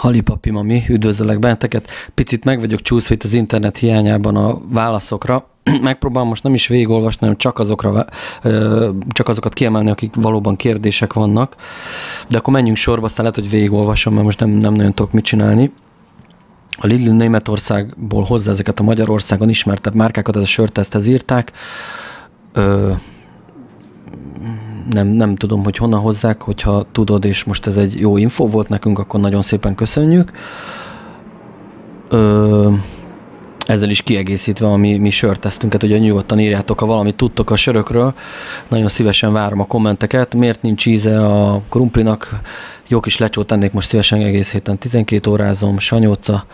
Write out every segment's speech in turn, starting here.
Halipapi mami, üdvözöllek benneteket. Picit meg vagyok csúszva itt az internet hiányában a válaszokra. Megpróbálom most nem is végigolvasni, hanem csak, azokra, csak azokat kiemelni, akik valóban kérdések vannak. De akkor menjünk sorba, aztán lehet, hogy végigolvasom, mert most nem, nem nagyon tudok mit csinálni. A Lidl Németországból hozzá ezeket a Magyarországon ismertebb márkákat, ez a sörteszthez írták. Ö, nem, nem tudom, hogy honnan hozzák, hogyha tudod, és most ez egy jó info volt nekünk, akkor nagyon szépen köszönjük. Ö, ezzel is kiegészítve a mi, mi sörtesztünket, ugye nyugodtan írjátok, ha valamit tudtok a sörökről, nagyon szívesen várom a kommenteket, miért nincs íze a krumplinak, jó kis lecsót tennék most szívesen egész héten, 12 órázom, sanyóca,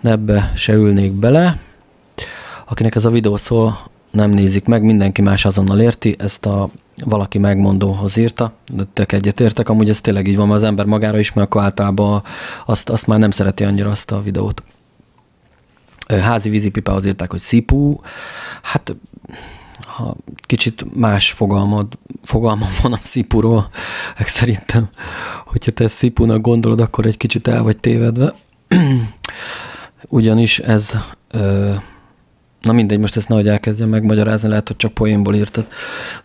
nebbe se ülnék bele. Akinek ez a videó szól, nem nézik meg, mindenki más azonnal érti, ezt a valaki megmondóhoz írta, de tök egyetértek, amúgy ez tényleg így van, mert az ember magára is, mert akkor általában azt, azt már nem szereti annyira azt a videót. Házi vízipipához írták, hogy szipú, hát ha kicsit más fogalmad, fogalmam van a szipuról, szerintem, hogyha te szipúnak gondolod, akkor egy kicsit el vagy tévedve. Ugyanis ez, ö, na mindegy, most ezt nehogy elkezdjem megmagyarázni, lehet, hogy csak poénból írtad.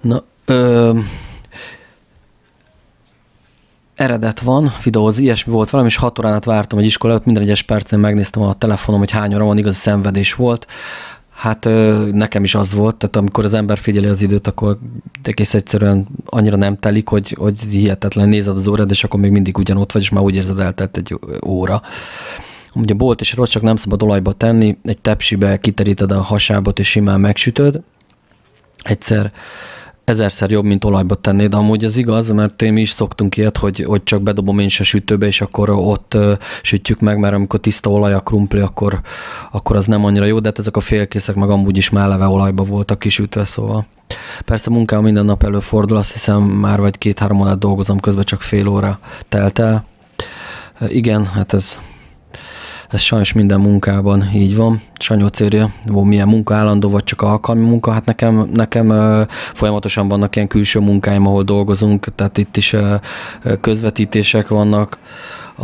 Na, Ö, eredet van, videóz, ilyesmi volt valami, és hat órán át vártam egy iskola előtt, minden egyes percen megnéztem a telefonom, hogy hány óra van, igazi szenvedés volt. Hát ö, nekem is az volt, tehát amikor az ember figyeli az időt, akkor egész egyszerűen annyira nem telik, hogy, hogy hihetetlen nézed az órát, és akkor még mindig ugyanott vagy, és már úgy érzed eltelt egy óra. Ugye bolt és rossz, csak nem szabad olajba tenni, egy tepsibe kiteríted a hasábot, és simán megsütöd. Egyszer ezerszer jobb, mint olajba tennéd. de amúgy ez igaz, mert én is szoktunk ilyet, hogy, hogy csak bedobom én se sütőbe, és akkor ott ö, sütjük meg, mert amikor tiszta olaj a krumpli, akkor, akkor az nem annyira jó, de hát ezek a félkészek meg amúgy is már eleve olajba voltak kisütve, szóval. Persze munkám minden nap előfordul, azt hiszem már vagy két-három órát dolgozom, közben csak fél óra telt el. Igen, hát ez ez sajnos minden munkában így van. Sanyó célja, milyen munka állandó, vagy csak alkalmi munka. Hát nekem, nekem folyamatosan vannak ilyen külső munkáim, ahol dolgozunk, tehát itt is közvetítések vannak, a,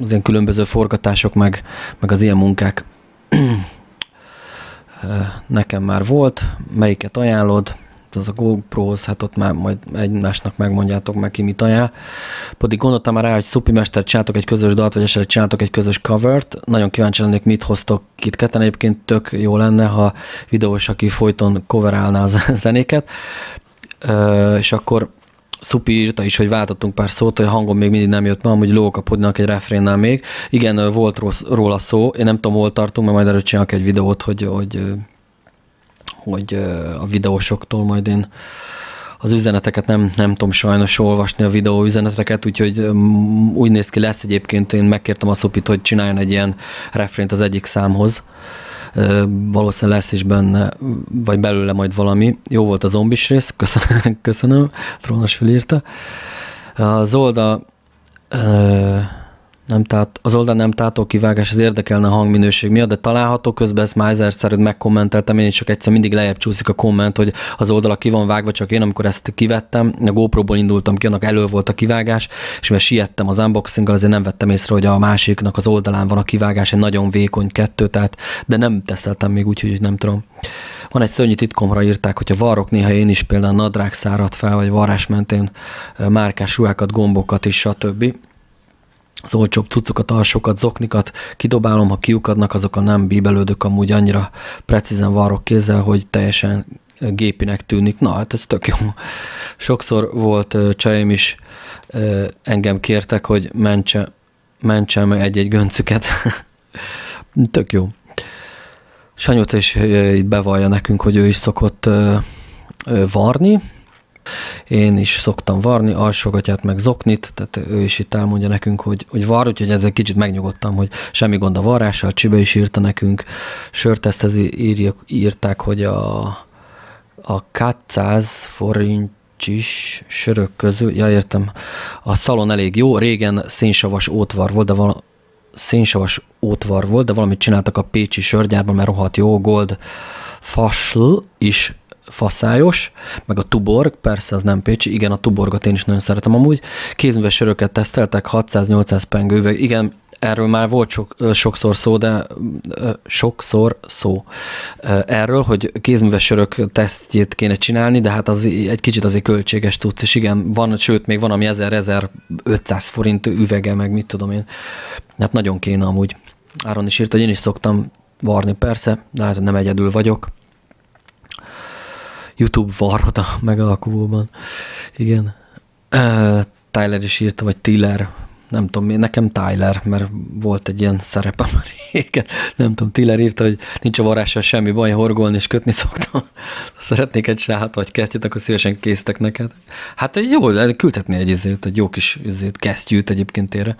az ilyen különböző forgatások, meg, meg az ilyen munkák nekem már volt, melyiket ajánlod, Hát az a gopro hát ott már majd egymásnak megmondjátok meg ki mit ajánl. Pedig gondoltam már rá, hogy Szupi Mester csátok egy közös dalt, vagy esetleg csátok egy közös covert. Nagyon kíváncsi lennék, mit hoztok itt ketten. Egyébként tök jó lenne, ha videós, aki folyton coverálná a zenéket. Ö, és akkor Szupi írta is, hogy váltottunk pár szót, hogy a hangom még mindig nem jött, mert amúgy lókapodnak egy refrénnel még. Igen, volt róla szó, én nem tudom, hol tartunk, mert majd erről csinálok egy videót, hogy, hogy hogy a videósoktól majd én az üzeneteket nem, nem tudom sajnos olvasni a videó üzeneteket, úgyhogy úgy néz ki lesz egyébként, én megkértem a Szopit, hogy csináljon egy ilyen refrént az egyik számhoz, valószínűleg lesz is benne, vagy belőle majd valami. Jó volt a zombis rész, köszönöm, köszönöm Trónos fülírta. Az oldal nem tehát az oldal nem tátó kivágás, az érdekelne a hangminőség miatt, de található közben ezt Miser szerint megkommenteltem, én csak egyszer mindig lejjebb csúszik a komment, hogy az oldala ki van vágva, csak én amikor ezt kivettem, a GoPro-ból indultam ki, annak elő volt a kivágás, és mert siettem az unboxinggal, azért nem vettem észre, hogy a másiknak az oldalán van a kivágás, egy nagyon vékony kettő, tehát, de nem teszteltem még úgy, hogy nem tudom. Van egy szörnyű titkomra írták, hogy a varrok néha én is például nadrág szárad fel, vagy varrás mentén e, márkás ruhákat, gombokat is, stb az olcsóbb cuccokat, alsókat, zoknikat kidobálom, ha kiukadnak, azok a nem bíbelődök amúgy annyira precízen varrok kézzel, hogy teljesen gépinek tűnik. Na, hát ez tök jó. Sokszor volt csajem is, engem kértek, hogy mentse, mentsem egy-egy göncüket. tök jó. Sanyóta is itt bevallja nekünk, hogy ő is szokott varni, én is szoktam varni, alsógatyát meg zoknit, tehát ő is itt elmondja nekünk, hogy, hogy var, úgyhogy ezzel kicsit megnyugodtam, hogy semmi gond a varrással, Csibe is írta nekünk, sörteszthez írjuk, írták, hogy a, a 200 forint is sörök közül, ja értem, a szalon elég jó, régen szénsavas ótvar volt, de vala, szénsavas ótvar volt, de valamit csináltak a pécsi sörgyárban, mert rohadt jó, gold fasl is faszályos, meg a Tuborg, persze az nem Pécsi, igen, a Tuborgot én is nagyon szeretem amúgy. Kézműves söröket teszteltek, 600-800 pengő igen, erről már volt sok, sokszor szó, de sokszor szó erről, hogy kézműves sörök tesztjét kéne csinálni, de hát az egy kicsit azért költséges tudsz, és igen, van, sőt, még van, ami 1000-1500 forint üvege, meg mit tudom én. Hát nagyon kéne amúgy. Áron is írt, hogy én is szoktam varni, persze, de hát nem egyedül vagyok. YouTube a megalakulóban. Igen. Tyler is írta, vagy Tiller, nem tudom, nekem Tyler, mert volt egy ilyen szerepe már régen, nem tudom, Tyler írta, hogy nincs a varással semmi baj, horgolni és kötni szoktam. Ha szeretnék egy sáhat vagy kesztyűt, akkor szívesen késztek neked. Hát egy jó, küldhetné egy izét, egy jó kis izét, kesztyűt egyébként ére.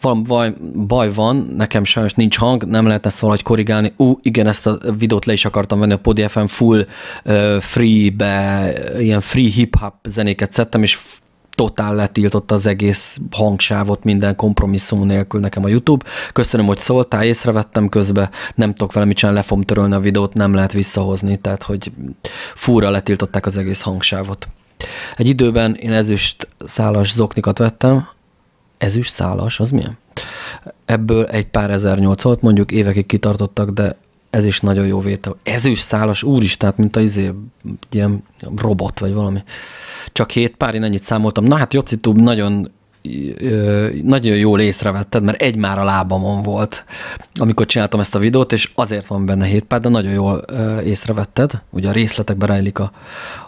Valami baj, baj van, nekem sajnos nincs hang, nem lehetne ezt valahogy korrigálni. Ú, igen, ezt a videót le is akartam venni a Podi FM full uh, free-be, ilyen free hip-hop zenéket szedtem, és totál letiltott az egész hangsávot minden kompromisszum nélkül nekem a YouTube. Köszönöm, hogy szóltál, észrevettem közbe, nem tudok vele mit le fogom törölni a videót, nem lehet visszahozni, tehát hogy fúra letiltották az egész hangsávot. Egy időben én ezüst szálas zoknikat vettem, ezüst szálas, az milyen? Ebből egy pár ezer nyolc volt, mondjuk évekig kitartottak, de ez is nagyon jó vétel. is szálas, úristen, hát mint a izé, ilyen robot vagy valami. Csak hét pár, én ennyit számoltam. Na hát Jocitub nagyon nagyon jól észrevetted, mert egy már a lábamon volt, amikor csináltam ezt a videót, és azért van benne hét pár, de nagyon jól észrevetted, ugye a részletekbe rejlik a,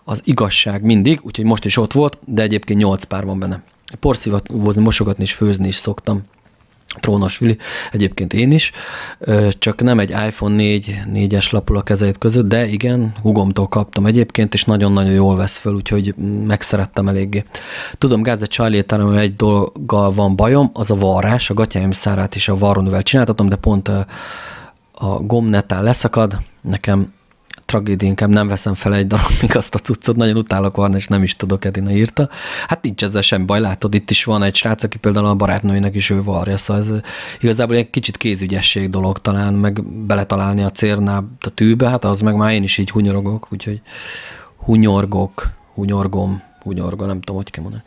az igazság mindig, úgyhogy most is ott volt, de egyébként nyolc pár van benne. Porszívózni, mosogatni és főzni is szoktam trónos Vili, egyébként én is, csak nem egy iPhone 4, 4-es lapul a kezeid között, de igen, hugomtól kaptam egyébként, és nagyon-nagyon jól vesz föl, úgyhogy megszerettem eléggé. Tudom, Gáz, de csajlétálom, egy dolggal van bajom, az a varrás, a gatyáim szárát is a varrónővel csináltatom, de pont a, a gomnetán leszakad, nekem tragédia, inkább nem veszem fel egy darabig azt a cuccot, nagyon utálok van, és nem is tudok, Edina írta. Hát nincs ezzel sem baj, látod, itt is van egy srác, aki például a barátnőinek is ő varja, szóval ez eh, igazából egy kicsit kézügyesség dolog talán, meg beletalálni a cérnáb a tűbe, hát az meg már én is így hunyorogok, úgyhogy hunyorgok, hunyorgom, hunyorgom, nem tudom, hogy kell mondani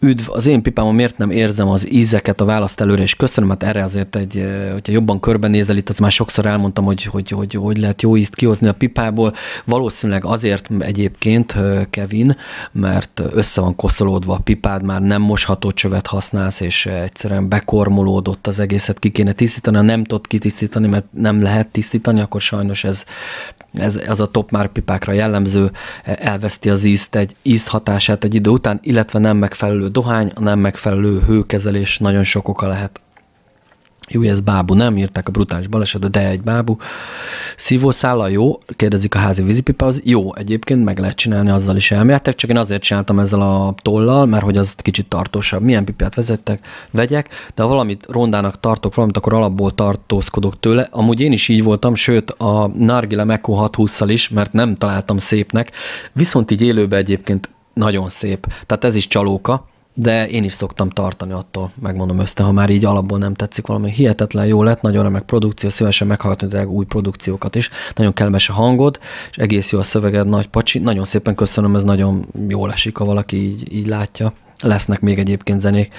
üdv, az én pipámon miért nem érzem az ízeket, a választ előre, és köszönöm, hát erre azért egy, hogyha jobban körbenézel, itt az már sokszor elmondtam, hogy hogy, hogy, hogy lehet jó ízt kihozni a pipából, valószínűleg azért egyébként, Kevin, mert össze van koszolódva a pipád, már nem mosható csövet használsz, és egyszerűen bekormolódott az egészet, ki kéne tisztítani, ha nem tudod kitisztítani, mert nem lehet tisztítani, akkor sajnos ez, ez, ez a top már pipákra jellemző, e, elveszti az ízt, egy íz hatását egy idő után, illetve nem megfelelő dohány, a nem megfelelő hőkezelés nagyon sok oka lehet. Jó, ez bábú, nem írták a brutális balesetről, de egy bábú. Szívószála jó, kérdezik a házi az Jó, egyébként meg lehet csinálni, azzal is elméletek, csak én azért csináltam ezzel a tollal, mert hogy az kicsit tartósabb. Milyen pipát vezettek, vegyek, de ha valamit rondának tartok, valamit akkor alapból tartózkodok tőle. Amúgy én is így voltam, sőt a Nargile Meko 620-szal is, mert nem találtam szépnek. Viszont így élőben egyébként nagyon szép. Tehát ez is csalóka, de én is szoktam tartani attól, megmondom össze, ha már így alapból nem tetszik valami. Hihetetlen jó lett, nagyon remek produkció, szívesen meghallgatni drága új produkciókat is. Nagyon kellemes a hangod, és egész jó a szöveged, nagy pacsi. Nagyon szépen köszönöm, ez nagyon jól esik, ha valaki így, így látja. Lesznek még egyébként zenék.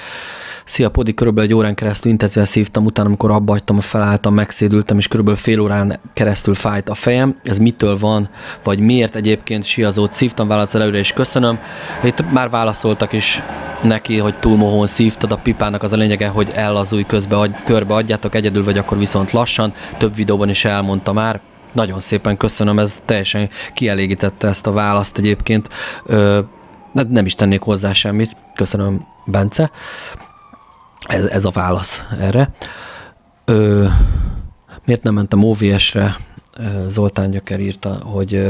Szia Podi, körülbelül egy órán keresztül intenzíven szívtam, utána amikor abba hagytam, felálltam, megszédültem, és körülbelül fél órán keresztül fájt a fejem. Ez mitől van, vagy miért egyébként siazót szívtam, válasz előre és köszönöm. Itt már válaszoltak is neki, hogy túl mohón szívtad a pipának, az a lényege, hogy ellazulj közbe, agy, körbe adjátok egyedül, vagy akkor viszont lassan. Több videóban is elmondta már, nagyon szépen köszönöm, ez teljesen kielégítette ezt a választ egyébként. Ö, de nem is tennék hozzá semmit. Köszönöm, Bence. Ez, ez a válasz erre. Ö, miért nem mentem OVS-re? Zoltán Gyöker írta, hogy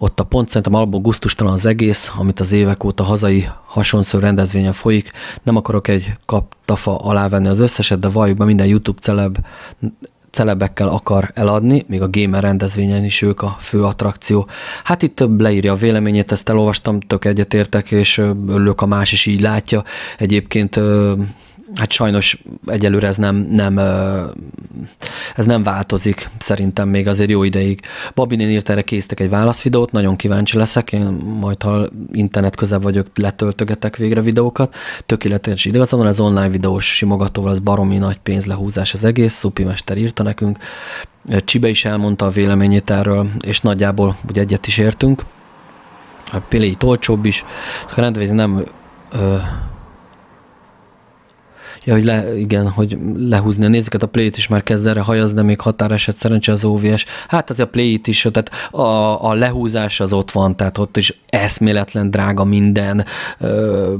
ott a pont szerintem alapból guztustalan az egész, amit az évek óta hazai hasonszó rendezvényen folyik. Nem akarok egy kaptafa alávenni az összeset, de valljuk be minden YouTube celeb celebekkel akar eladni, még a gamer rendezvényen is ők a fő attrakció. Hát itt több leírja a véleményét, ezt elolvastam, tök egyetértek, és örülök, a más is így látja. Egyébként hát sajnos egyelőre ez nem, nem, ez nem változik szerintem még azért jó ideig. Babinén írt erre késztek egy válaszvideót, nagyon kíváncsi leszek, én majd ha internet közel vagyok, letöltögetek végre videókat. Tökéletes igazán, ez online videós simogatóval, az baromi nagy pénzlehúzás az egész, Szupi Mester írta nekünk. Csibe is elmondta a véleményét erről, és nagyjából ugye egyet is értünk. A hát Pélé olcsóbb is, a rendvézi nem ö, Ja, hogy le, igen, hogy lehúzni a nézőket, a play is már kezd erre hajaz, de még határeset szerencse az OVS. Hát az a play is, tehát a, a lehúzás az ott van, tehát ott is eszméletlen drága minden, ö,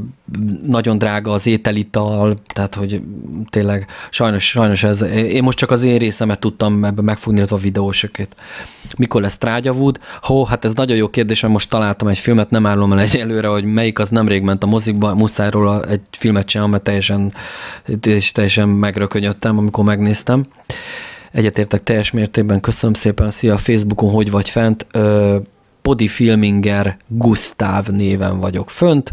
nagyon drága az ételital, tehát hogy tényleg sajnos, sajnos ez, én most csak az én részemet tudtam ebbe megfogni, illetve a videósokét. Mikor lesz Trágyavúd? Hó, hát ez nagyon jó kérdés, mert most találtam egy filmet, nem állom el egyelőre, hogy melyik az nemrég ment a mozikba, muszáj róla egy filmet csinálni, mert teljesen és teljesen megrökönyödtem, amikor megnéztem. Egyetértek teljes mértékben, köszönöm szépen, szia, Facebookon hogy vagy fent? Ö, Podi Filminger Gustav néven vagyok fönt,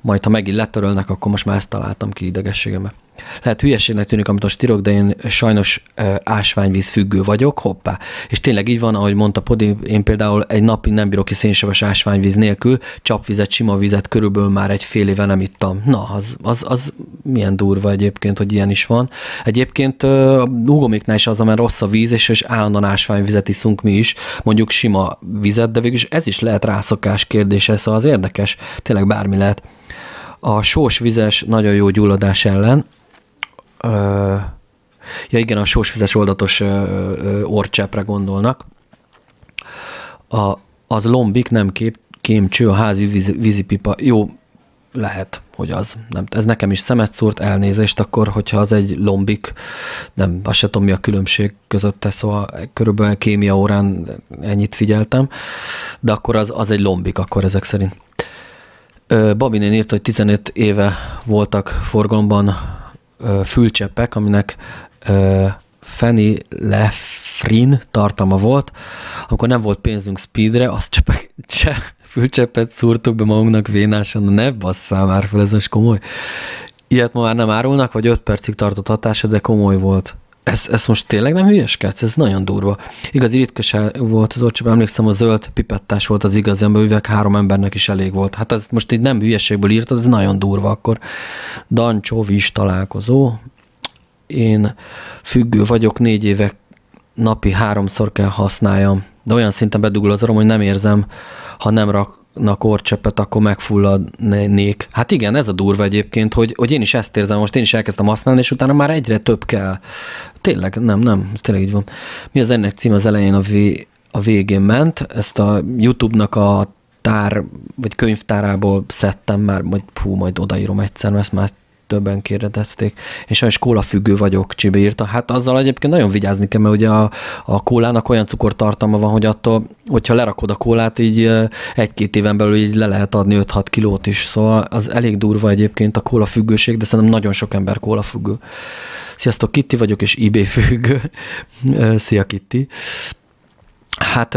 majd ha megint letörölnek, akkor most már ezt találtam ki idegességemet lehet hülyeségnek tűnik, amit most írok, de én sajnos ásványvíz függő vagyok, hoppá. És tényleg így van, ahogy mondta Podi, én például egy napig nem bírok ki szénsavas ásványvíz nélkül, csapvizet, sima vizet körülbelül már egy fél éve nem ittam. Na, az, az, az milyen durva egyébként, hogy ilyen is van. Egyébként a húgomiknál is az, amely rossz a víz, és, és állandóan ásványvizet iszunk mi is, mondjuk sima vizet, de végülis ez is lehet rászokás kérdése, szóval az érdekes, tényleg bármi lehet. A sós vizes nagyon jó gyulladás ellen, ja igen, a sósvizes oldatos orcsepre gondolnak. A, az lombik nem kép, kémcső, a házi víz, vízipipa. Jó, lehet, hogy az. Nem, ez nekem is szemet szúrt, elnézést akkor, hogyha az egy lombik, nem, azt se tudom, mi a különbség között, szóval körülbelül kémia órán ennyit figyeltem, de akkor az, az egy lombik, akkor ezek szerint. Babinén írt, hogy 15 éve voltak forgalomban fülcseppek, aminek fenilefrin tartama volt, amikor nem volt pénzünk speedre, azt csepek, cse, fülcseppet szúrtuk be magunknak vénásan, ne basszál már fel, ez most komoly. Ilyet ma már nem árulnak, vagy 5 percig tartott hatása, de komoly volt. Ez, ez most tényleg nem hülyeskedsz? Ez nagyon durva. Igazi ritkes volt az orcsában, emlékszem, a zöld pipettás volt az igazi üveg, három embernek is elég volt. Hát ez most itt nem hülyeségből írtad, ez nagyon durva akkor. is találkozó. Én függő vagyok, négy évek napi háromszor kell használjam. De olyan szinten bedugul az arom, hogy nem érzem, ha nem rak nak orcsepet, akkor megfulladnék. Hát igen, ez a durva egyébként, hogy, hogy én is ezt érzem, most én is elkezdtem használni, és utána már egyre több kell. Tényleg, nem, nem, tényleg így van. Mi az ennek cím az elején a, v, a végén ment, ezt a YouTube-nak a tár, vagy könyvtárából szedtem már, majd, pú, majd odaírom egyszer, mert ezt már többen kérdezték. És sajnos kólafüggő vagyok, Csibe írta. Hát azzal egyébként nagyon vigyázni kell, mert ugye a, a kólának olyan cukortartalma van, hogy attól, hogyha lerakod a kólát, így egy-két éven belül így le lehet adni 5-6 kilót is. Szóval az elég durva egyébként a kólafüggőség, de szerintem nagyon sok ember kólafüggő. Sziasztok, Kitti vagyok, és IB függő. Szia, Kitti. Hát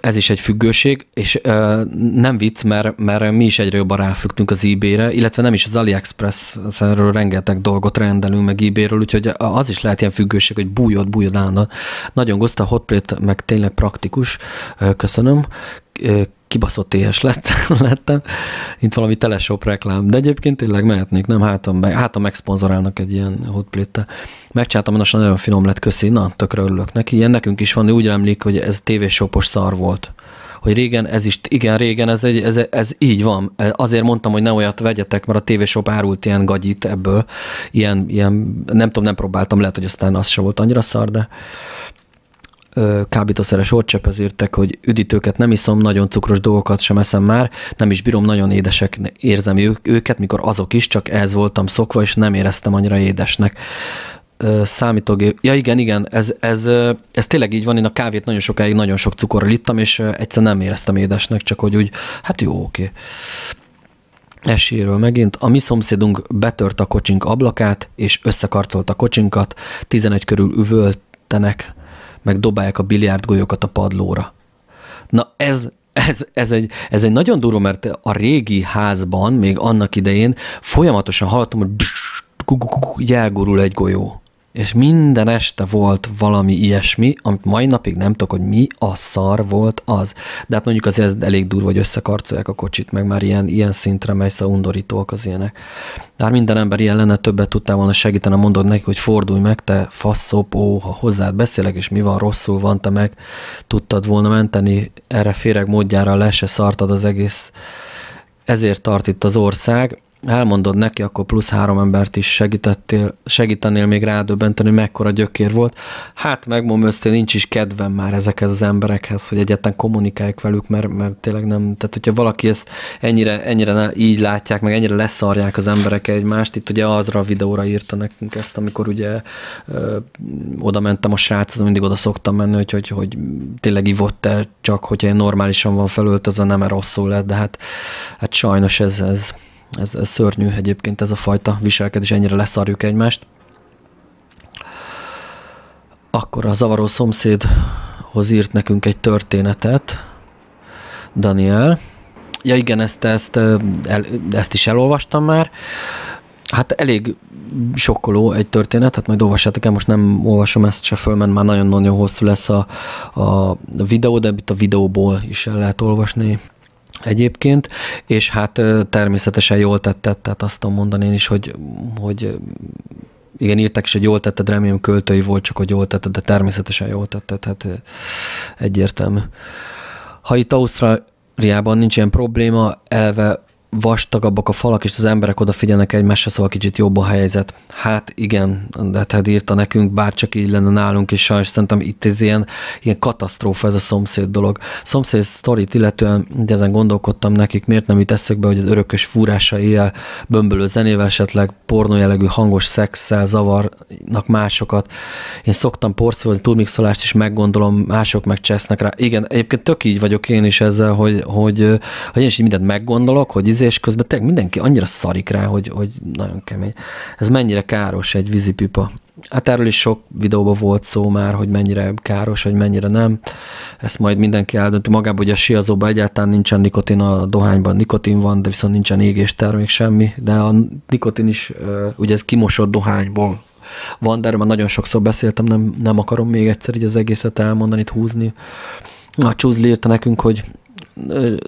ez is egy függőség, és nem vicc, mert, mert mi is egyre jobban ráfügtünk az eBay-re, illetve nem is az aliexpress erről rengeteg dolgot rendelünk meg eBay-ről, úgyhogy az is lehet ilyen függőség, hogy bújod, bújod állandóan. Nagyon gozta a hotplate, meg tényleg praktikus, köszönöm kibaszott éhes lett, lettem. mint valami telesop reklám. De egyébként tényleg mehetnék, nem? Hátam, meg, hátam megszponzorálnak egy ilyen hotplate-tel. Megcsáltam, most nagyon finom lett, köszi. Na, tökre örülök neki. Ilyen nekünk is van, úgy emlik, hogy ez tévésopos szar volt hogy régen ez is, igen, régen ez, egy, ez, ez így van. Azért mondtam, hogy ne olyat vegyetek, mert a tévésop árult ilyen gagyit ebből, ilyen, ilyen, nem tudom, nem próbáltam, lehet, hogy aztán az se volt annyira szar, de ö, kábítószeres orcsepez írtek, hogy üdítőket nem iszom, nagyon cukros dolgokat sem eszem már, nem is bírom, nagyon édesek érzem őket, mikor azok is, csak ez voltam szokva, és nem éreztem annyira édesnek. Ö, számítógép. Ja igen, igen, ez, ez, ez tényleg így van, én a kávét nagyon sokáig nagyon sok cukorral ittam, és egyszer nem éreztem édesnek, csak hogy úgy, hát jó, oké. Eséről megint. A mi szomszédunk betört a kocsink ablakát, és összekarcolt a kocsinkat, 11 körül üvöltenek, meg dobálják a biliárdgolyókat a padlóra. Na ez, ez, ez, egy, ez egy nagyon durva, mert a régi házban, még annak idején folyamatosan hallottam, hogy jelgurul egy golyó és minden este volt valami ilyesmi, amit mai napig nem tudok, hogy mi a szar volt az. De hát mondjuk azért ez elég durva, hogy összekarcolják a kocsit, meg már ilyen, ilyen szintre megy, szóval undorítóak az ilyenek. De hát minden ember ilyen lenne, többet tudtál volna segíteni, mondod neki, hogy fordulj meg, te faszopó, ha hozzád beszélek, és mi van, rosszul van, te meg tudtad volna menteni, erre féreg módjára le se szartad az egész. Ezért tart itt az ország, elmondod neki, akkor plusz három embert is segítettél, segítenél még rádöbbenteni, hogy mekkora gyökér volt. Hát megmondom őszintén, nincs is kedvem már ezekhez az emberekhez, hogy egyáltalán kommunikálják velük, mert, mert tényleg nem, tehát hogyha valaki ezt ennyire, ennyire így látják, meg ennyire leszarják az emberek egymást, itt ugye azra a videóra írta nekünk ezt, amikor ugye ö, oda mentem a sráchoz, mindig oda szoktam menni, hogy, hogy, hogy tényleg ivott el, csak hogyha normálisan van felöltözve, nem-e rosszul lett, de hát, hát sajnos ez, ez ez, ez szörnyű egyébként ez a fajta viselkedés, ennyire leszarjuk egymást. Akkor a zavaró szomszédhoz írt nekünk egy történetet, Daniel. Ja igen, ezt, ezt, el, ezt is elolvastam már. Hát elég sokkoló egy történet, hát majd olvassátok el, most nem olvasom ezt se föl, mert már nagyon-nagyon hosszú lesz a, a videó, de itt a videóból is el lehet olvasni egyébként, és hát természetesen jól tetted, tehát azt tudom mondani én is, hogy, hogy igen, írták is, hogy jól tetted, remélem költői volt, csak hogy jól tetted, de természetesen jól tetted, tehát egyértelmű. Ha itt Ausztráliában nincs ilyen probléma, elve vastagabbak a falak, és az emberek odafigyelnek egymásra, szóval kicsit jobb a helyzet. Hát igen, de Ted írta nekünk, bár csak így lenne nálunk is, sajnos szerintem itt ez ilyen, ilyen katasztrófa ez a szomszéd dolog. Szomszéd sztorit illetően ugye ezen gondolkodtam nekik, miért nem jut be, hogy az örökös fúrása éjjel bömbölő zenével, esetleg pornójellegű hangos szexszel zavarnak másokat. Én szoktam porcolni, turmixolást is meggondolom, mások meg csesznek rá. Igen, egyébként tök így vagyok én is ezzel, hogy, hogy, hogy én is így mindent meggondolok, hogy izé, vízés közben tényleg mindenki annyira szarik rá, hogy, hogy nagyon kemény. Ez mennyire káros egy vízipipa. Hát erről is sok videóban volt szó már, hogy mennyire káros, vagy mennyire nem. Ezt majd mindenki eldönti. Magában hogy a siazóban egyáltalán nincsen nikotin, a dohányban nikotin van, de viszont nincsen égés termék semmi, de a nikotin is, ugye ez kimosott dohányból van, de erről már nagyon sokszor beszéltem, nem, nem akarom még egyszer így az egészet elmondani, itt húzni. A Csúzli írta nekünk, hogy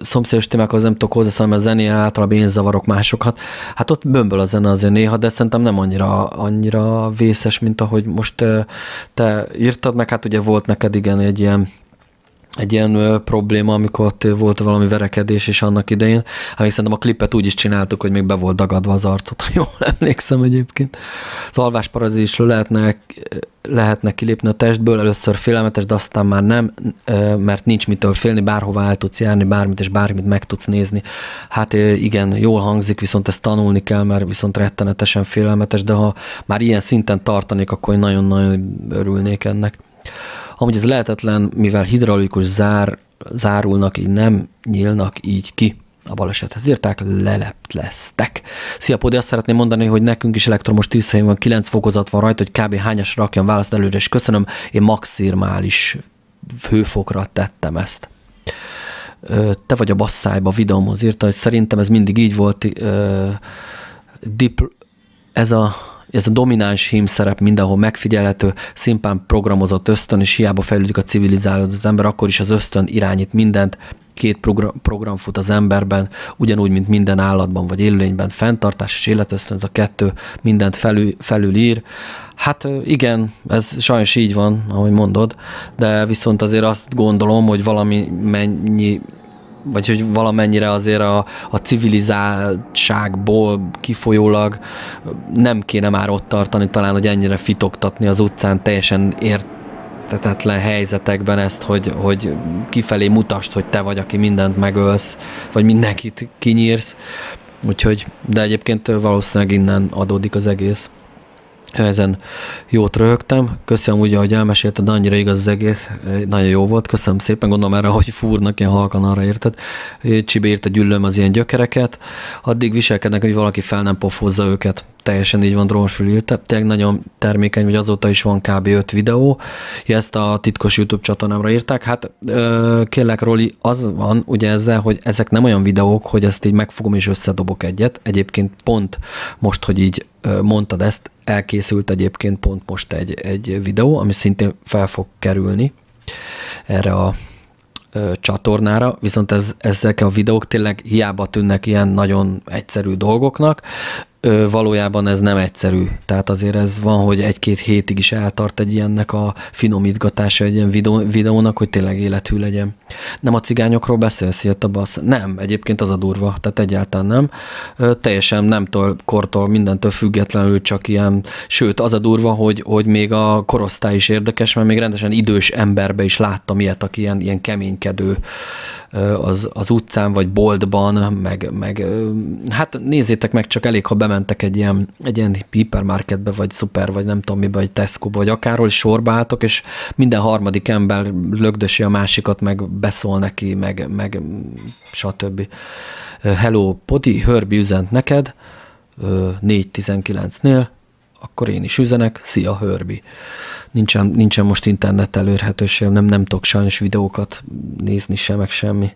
szomszédos témákhoz nem tudok hozzászólni, mert a zené általában én zavarok másokat. Hát ott bömböl a zene azért néha, de szerintem nem annyira, annyira vészes, mint ahogy most te írtad, meg hát ugye volt neked igen egy ilyen egy ilyen ö, probléma, amikor ott volt valami verekedés is annak idején. amíg hát szerintem a klipet úgy is csináltuk, hogy még be volt dagadva az arcot, ha jól emlékszem egyébként. Az szóval alvásparazisről lehetne, lehetne kilépni a testből, először félelmetes, de aztán már nem, ö, mert nincs mitől félni, bárhová el tudsz járni, bármit és bármit meg tudsz nézni. Hát ö, igen, jól hangzik, viszont ezt tanulni kell, mert viszont rettenetesen félelmetes, de ha már ilyen szinten tartanék, akkor nagyon-nagyon örülnék ennek. Amúgy ez lehetetlen, mivel hidraulikus zár, zárulnak, így nem nyílnak így ki a balesethez írták, lesztek. Szia Pódi, azt szeretném mondani, hogy nekünk is elektromos tűzhelyünk van, 9 fokozat van rajta, hogy kb. hányas rakjon választ előre, és köszönöm, én maximális hőfokra tettem ezt. Te vagy a basszájba videómhoz írta, hogy szerintem ez mindig így volt, dipl- ez a ez a domináns hím szerep mindenhol megfigyelhető, szimplán programozott ösztön, és hiába fejlődik a civilizálód az ember, akkor is az ösztön irányít mindent, két program, program fut az emberben, ugyanúgy, mint minden állatban vagy élőlényben, fenntartás és életösztön, ez a kettő mindent felül, felülír. Hát igen, ez sajnos így van, ahogy mondod, de viszont azért azt gondolom, hogy valami mennyi vagy hogy valamennyire azért a, a civilizáltságból kifolyólag nem kéne már ott tartani talán, hogy ennyire fitoktatni az utcán teljesen ért tetetlen helyzetekben ezt, hogy, hogy kifelé mutasd, hogy te vagy, aki mindent megölsz, vagy mindenkit kinyírsz. Úgyhogy, de egyébként valószínűleg innen adódik az egész ezen jót röhögtem. Köszönöm ugye, hogy elmesélted, annyira igaz az egész, nagyon jó volt, köszönöm szépen, gondolom erre, hogy fúrnak ilyen halkan arra érted. Csibe írta gyűlöm az ilyen gyökereket, addig viselkednek, hogy valaki fel nem pofozza őket teljesen így van, drónsfülül, tényleg nagyon termékeny, vagy azóta is van kb. 5 videó, ezt a titkos YouTube csatornámra írták, hát ö, kérlek Roli, az van ugye ezzel, hogy ezek nem olyan videók, hogy ezt így megfogom és összedobok egyet, egyébként pont most, hogy így mondtad ezt, elkészült egyébként pont most egy, egy videó, ami szintén fel fog kerülni erre a csatornára, viszont ez, ezek a videók tényleg hiába tűnnek ilyen nagyon egyszerű dolgoknak, valójában ez nem egyszerű. Tehát azért ez van, hogy egy-két hétig is eltart egy ilyennek a finomítgatása egy ilyen videó, videónak, hogy tényleg élethű legyen. Nem a cigányokról beszélsz, jött a bassz? Nem, egyébként az a durva, tehát egyáltalán nem. Ö, teljesen nemtől, kortól, mindentől függetlenül csak ilyen, sőt az a durva, hogy, hogy még a korosztály is érdekes, mert még rendesen idős emberbe is láttam ilyet, aki ilyen, ilyen keménykedő az, az utcán vagy boltban, meg, meg hát nézzétek meg, csak elég, ha bemen bementek egy ilyen, egy ilyen hipermarketbe, vagy szuper, vagy nem tudom mi, vagy tesco vagy akárhol, sorba álltok, és minden harmadik ember lögdösi a másikat, meg beszól neki, meg, meg stb. Hello, Poti, Hörbi üzent neked 4.19-nél, akkor én is üzenek, szia Hörbi. Nincsen, nincsen most internet elérhetőség, nem, nem tudok sajnos videókat nézni sem, meg semmi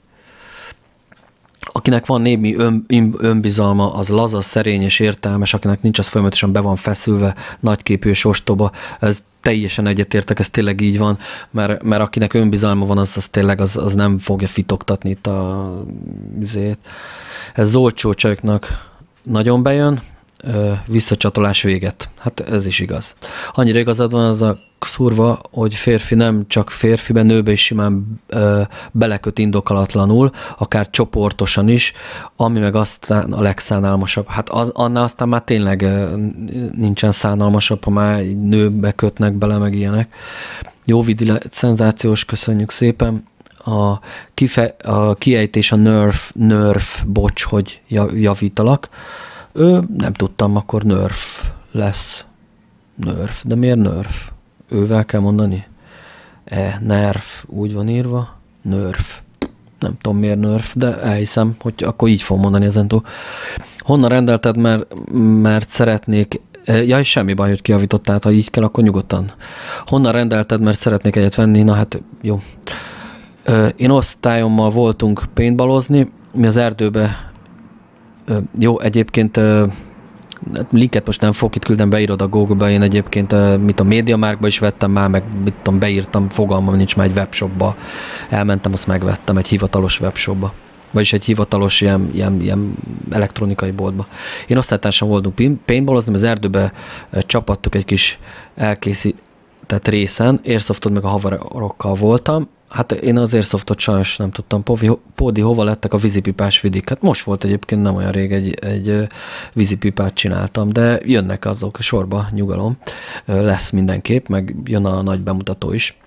akinek van némi ön, önbizalma, az laza, szerény és értelmes, akinek nincs, az folyamatosan be van feszülve, nagyképű és ostoba. Ez teljesen egyetértek, ez tényleg így van, mert, mert akinek önbizalma van, az, az tényleg az, az nem fogja fitoktatni itt a üzét. Ez olcsó csajoknak nagyon bejön, visszacsatolás véget. Hát ez is igaz. Annyira igazad van az a szurva, hogy férfi nem csak férfiben, nőbe is simán ö, beleköt indokalatlanul, akár csoportosan is, ami meg aztán a legszánalmasabb. Hát az, annál aztán már tényleg ö, nincsen szánalmasabb, ha már nőbe kötnek bele, meg ilyenek. Jó vidi, szenzációs, köszönjük szépen a, kife, a kiejtés, a nerf, nerf, bocs, hogy javítalak. Ö, nem tudtam, akkor nörf lesz. nörf de miért nörf Ővel kell mondani? E, nerf, úgy van írva. nörf Nem tudom miért nörf de elhiszem, hogy akkor így fogom mondani ezentúl. Honnan rendelted, mert, mert szeretnék e, Ja, és semmi baj, hogy kiavítottál, ha így kell, akkor nyugodtan. Honnan rendelted, mert szeretnék egyet venni? Na hát, jó. Én osztályommal voltunk paintballozni, mi az erdőbe jó, egyébként hát linket most nem fogok itt küldem, beírod a Google-be, én egyébként mit a márkba is vettem már, meg mit tudom, beírtam, fogalmam nincs már egy webshopba. Elmentem, azt megvettem egy hivatalos webshopba vagyis egy hivatalos ilyen, ilyen, ilyen elektronikai boltba. Én aztán sem voltunk paintballozni, az erdőbe csapattuk egy kis elkészít, tehát részen, airsoftot meg a havarokkal voltam, hát én az airsoftot sajnos nem tudtam, Póvi, Pódi hova lettek a vízipipás vidik? Hát most volt egyébként nem olyan rég egy, egy vízipipát csináltam, de jönnek azok sorba, nyugalom, lesz mindenképp, meg jön a nagy bemutató is.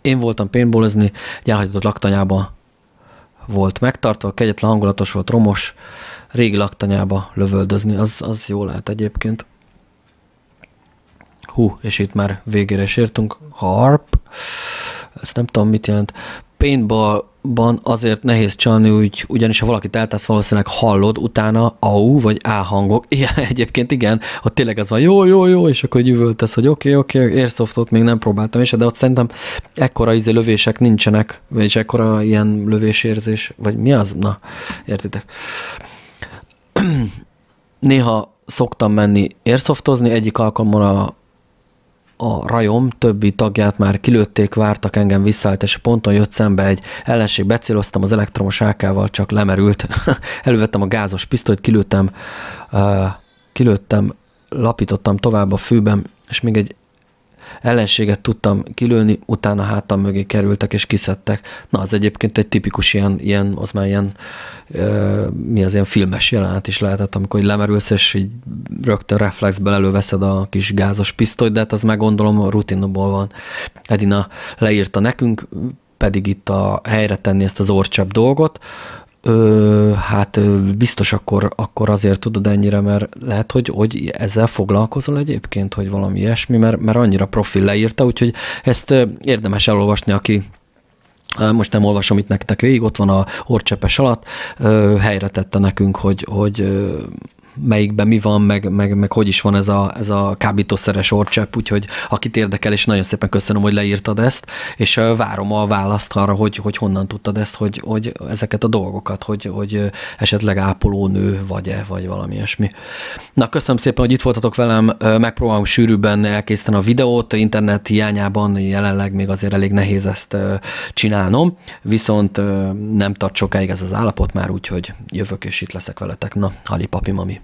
Én voltam paintballozni, egy elhagyott laktanyába volt megtartva, kegyetlen hangulatos volt, romos, régi laktanyába lövöldözni, az, az jó lehet egyébként. Hú, és itt már végére sértünk. Harp. Ezt nem tudom, mit jelent. Paintballban azért nehéz csalni, úgy, ugyanis ha valakit eltesz, valószínűleg hallod utána AU vagy A hangok. Igen, egyébként igen, ott tényleg az van, jó, jó, jó, és akkor gyűvöltesz, hogy oké, okay, oké, okay, airsoftot még nem próbáltam, és de ott szerintem ekkora izé lövések nincsenek, vagyis ekkora ilyen lövésérzés, vagy mi az? Na, értitek. Néha szoktam menni airsoftozni, egyik alkalommal a a rajom többi tagját már kilőtték, vártak engem visszaállt, és ponton jött szembe egy ellenség, becéloztam az elektromos ákával, csak lemerült. Elővettem a gázos pisztolyt, kilőttem, uh, kilőttem, lapítottam tovább a fűben, és még egy ellenséget tudtam kilőni, utána hátam mögé kerültek és kiszedtek. Na, az egyébként egy tipikus ilyen, ilyen az már ilyen, ö, mi az ilyen filmes jelenet is lehetett, amikor így lemerülsz, és így rögtön reflexből előveszed a kis gázos pisztolyt, de hát az meg gondolom a rutinoból van. Edina leírta nekünk, pedig itt a helyre tenni ezt az orcsap dolgot, Ö, hát biztos akkor, akkor azért tudod ennyire, mert lehet, hogy, hogy ezzel foglalkozol egyébként, hogy valami ilyesmi, mert, mert annyira profil leírta, úgyhogy ezt érdemes elolvasni, aki most nem olvasom itt nektek végig, ott van a orcsepes alatt, helyre tette nekünk, hogy, hogy melyikben mi van, meg, meg, meg hogy is van ez a, ez a kábítószeres orcsepp, úgyhogy akit érdekel, és nagyon szépen köszönöm, hogy leírtad ezt, és várom a választ arra, hogy, hogy honnan tudtad ezt, hogy, hogy ezeket a dolgokat, hogy, hogy esetleg ápolónő vagy-e, vagy valami ilyesmi. Na, köszönöm szépen, hogy itt voltatok velem, megpróbálom sűrűbben elkészíteni a videót, internet hiányában jelenleg még azért elég nehéz ezt csinálnom, viszont nem tart sokáig ez az állapot már, úgyhogy jövök és itt leszek veletek. Na, Ali papi, mami.